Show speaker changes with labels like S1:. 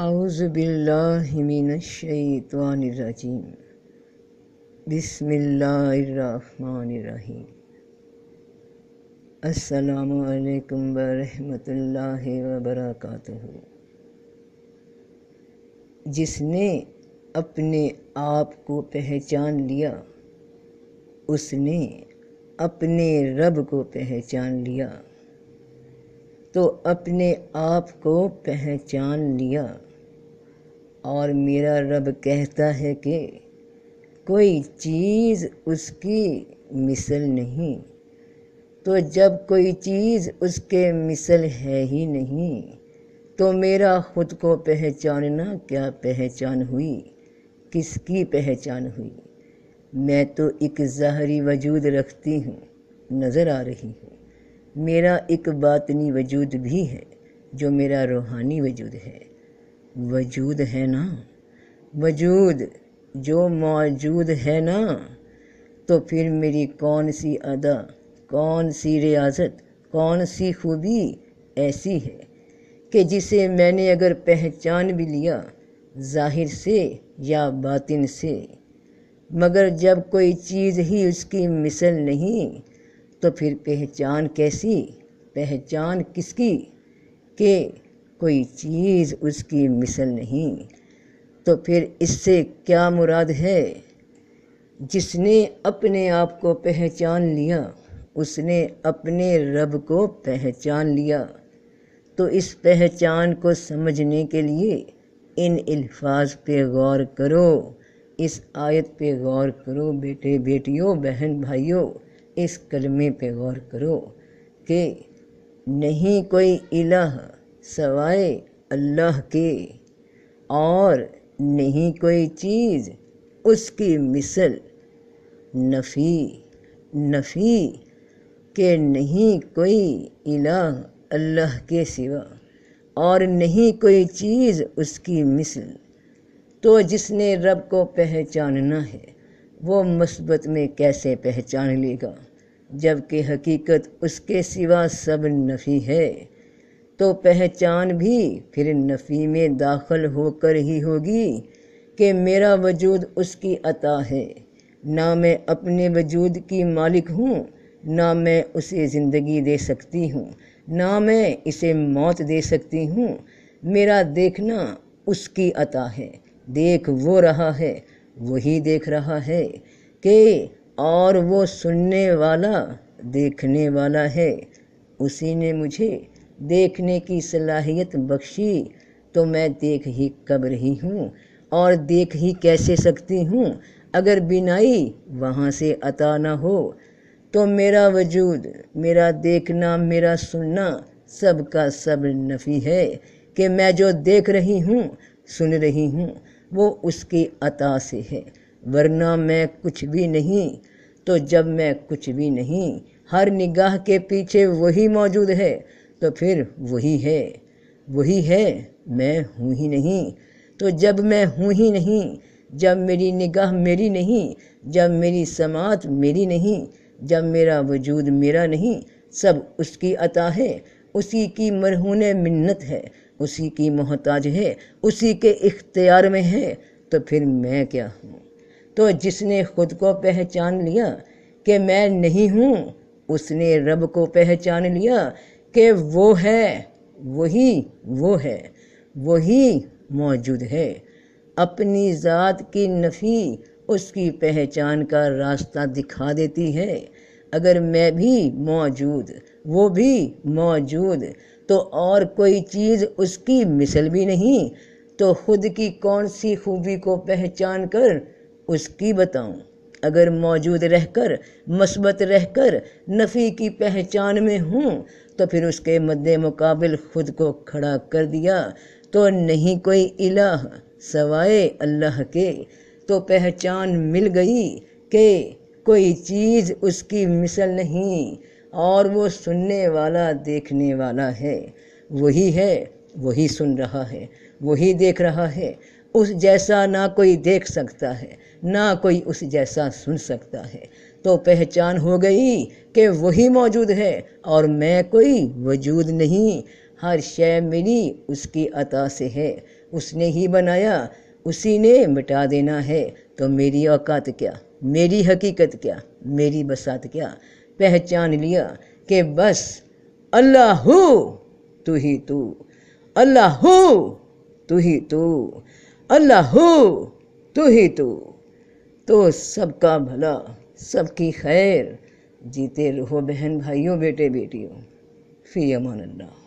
S1: आउज़बिल्लिमिनशैतवानरजीम बसमीम असलकम वरहमतुल्ला जिसने अपने आप को पहचान लिया उसने अपने रब को पहचान लिया तो अपने आप को पहचान लिया और मेरा रब कहता है कि कोई चीज़ उसकी मिसल नहीं तो जब कोई चीज़ उसके मिसल है ही नहीं तो मेरा खुद को पहचानना क्या पहचान हुई किसकी पहचान हुई मैं तो एक ज़ाहरी वजूद रखती हूँ नज़र आ रही हूँ मेरा एक बातनी वजूद भी है जो मेरा रूहानी वजूद है वजूद है ना वजूद जो मौजूद है ना तो फिर मेरी कौन सी अदा कौन सी रियाजत कौन सी खूबी ऐसी है कि जिसे मैंने अगर पहचान भी लिया जाहिर से या बातिन से मगर जब कोई चीज़ ही उसकी मिसल नहीं तो फिर पहचान कैसी पहचान किसकी के कोई चीज़ उसकी मिसल नहीं तो फिर इससे क्या मुराद है जिसने अपने आप को पहचान लिया उसने अपने रब को पहचान लिया तो इस पहचान को समझने के लिए इन अल्फाज पे गौर करो इस आयत पे गौर करो बेटे बेटियों बहन भाइयों इस कलमे पे गौर करो कि नहीं कोई इलाह सवाए अल्लाह के और नहीं कोई चीज़ उसकी मिसल नफ़ी नफ़ी के नहीं कोई इलाह अल्लाह के सिवा और नहीं कोई चीज़ उसकी मिसल तो जिसने रब को पहचानना है वो मुसबत में कैसे पहचान लेगा जबकि हकीकत उसके सिवा सब नफ़ी है तो पहचान भी फिर नफ़ी में दाखिल होकर ही होगी कि मेरा वजूद उसकी अता है ना मैं अपने वजूद की मालिक हूँ ना मैं उसे ज़िंदगी दे सकती हूँ ना मैं इसे मौत दे सकती हूँ मेरा देखना उसकी अता है देख वो रहा है वही देख रहा है कि और वो सुनने वाला देखने वाला है उसी ने मुझे देखने की सलाहियत बख्शी तो मैं देख ही कब रही हूँ और देख ही कैसे सकती हूँ अगर बिनाई वहाँ से अता ना हो तो मेरा वजूद मेरा देखना मेरा सुनना सबका सब नफ़ी है कि मैं जो देख रही हूँ सुन रही हूँ वो उसकी अता से है वरना मैं कुछ भी नहीं तो जब मैं कुछ भी नहीं हर निगाह के पीछे वही मौजूद है तो फिर वही है वही है मैं हूँ ही नहीं तो जब मैं हूँ ही नहीं जब मेरी निगाह मेरी नहीं जब मेरी समात मेरी नहीं जब मेरा वजूद मेरा नहीं सब उसकी अता है उसी की मरहून मिन्नत है उसी की मोहताज है उसी के इख्तियार में है तो फिर मैं क्या हूँ तो जिसने खुद को पहचान लिया कि मैं नहीं हूँ उसने रब को पहचान लिया कि वो है वही वो है वही मौजूद है अपनी ज़ात की नफ़ी उसकी पहचान का रास्ता दिखा देती है अगर मैं भी मौजूद वो भी मौजूद तो और कोई चीज़ उसकी मिसल भी नहीं तो खुद की कौन सी खूबी को पहचान कर उसकी बताऊं अगर मौजूद रहकर मस्बत रहकर नफ़ी की पहचान में हूँ तो फिर उसके मद्दे मुकाबिल खुद को खड़ा कर दिया तो नहीं कोई इलाह सवाए अल्लाह के तो पहचान मिल गई के कोई चीज़ उसकी मिसल नहीं और वो सुनने वाला देखने वाला है वही है वही सुन रहा है वही देख रहा है उस जैसा ना कोई देख सकता है ना कोई उस जैसा सुन सकता है तो पहचान हो गई कि वही मौजूद है और मैं कोई वजूद नहीं हर शय मिली उसकी अता से है उसने ही बनाया उसी ने मिटा देना है तो मेरी औकात क्या मेरी हकीकत क्या मेरी बसात क्या पहचान लिया कि बस अल्लाह तू ही तू अल्लाह तू ही तू अल्लाह तू ही तू तो सबका भला सबकी खैर जीते रहो बहन भाइयों बेटे बेटियों फी अमान अल्लाह